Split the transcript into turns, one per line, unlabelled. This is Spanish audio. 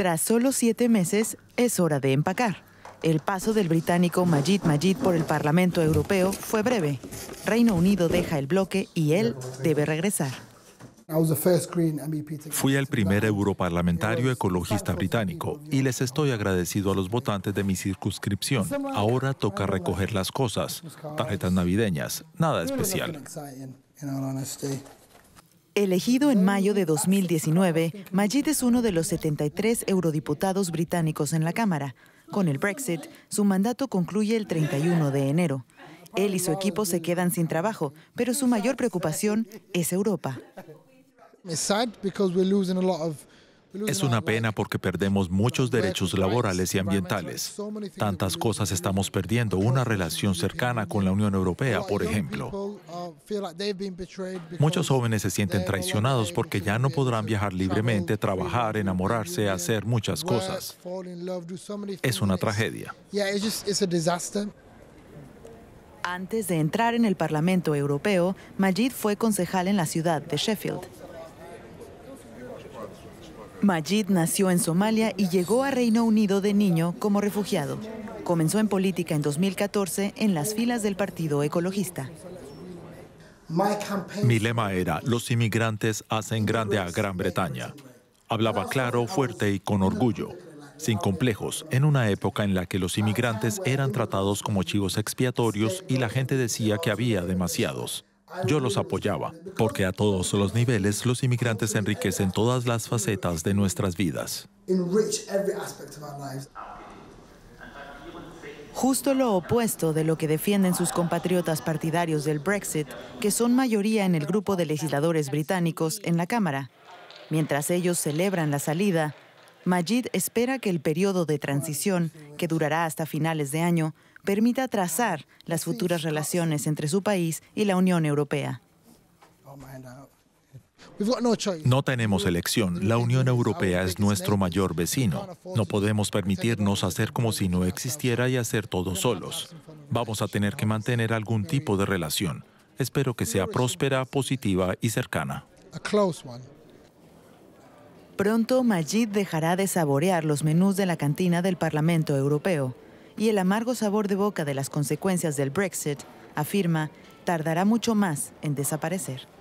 Tras solo siete meses, es hora de empacar. El paso del británico Majid Majid por el Parlamento Europeo fue breve. Reino Unido deja el bloque y él debe regresar.
Fui el primer europarlamentario ecologista británico y les estoy agradecido a los votantes de mi circunscripción. Ahora toca recoger las cosas, tarjetas navideñas, nada especial.
Elegido en mayo de 2019, Majid es uno de los 73 eurodiputados británicos en la Cámara. Con el Brexit, su mandato concluye el 31 de enero. Él y su equipo se quedan sin trabajo, pero su mayor preocupación es Europa. Es
una pena porque perdemos muchos derechos laborales y ambientales. Tantas cosas estamos perdiendo, una relación cercana con la Unión Europea, por ejemplo. Muchos jóvenes se sienten traicionados porque ya no podrán viajar libremente, trabajar, enamorarse, hacer muchas cosas. Es una tragedia.
Antes de entrar en el Parlamento Europeo, Majid fue concejal en la ciudad de Sheffield. Majid nació en Somalia y llegó a Reino Unido de niño como refugiado. Comenzó en política en 2014 en las filas del Partido Ecologista.
Mi lema era, los inmigrantes hacen grande a Gran Bretaña. Hablaba claro, fuerte y con orgullo, sin complejos, en una época en la que los inmigrantes eran tratados como chivos expiatorios y la gente decía que había demasiados. Yo los apoyaba, porque a todos los niveles los inmigrantes enriquecen todas las facetas de nuestras vidas.
Justo lo opuesto de lo que defienden sus compatriotas partidarios del Brexit, que son mayoría en el grupo de legisladores británicos en la Cámara. Mientras ellos celebran la salida, Majid espera que el periodo de transición, que durará hasta finales de año, permita trazar las futuras relaciones entre su país y la Unión Europea.
No tenemos elección. La Unión Europea es nuestro mayor vecino. No podemos permitirnos hacer como si no existiera y hacer todo solos. Vamos a tener que mantener algún tipo de relación. Espero que sea próspera, positiva y cercana.
Pronto Majid dejará de saborear los menús de la cantina del Parlamento Europeo y el amargo sabor de boca de las consecuencias del Brexit, afirma, tardará mucho más en desaparecer.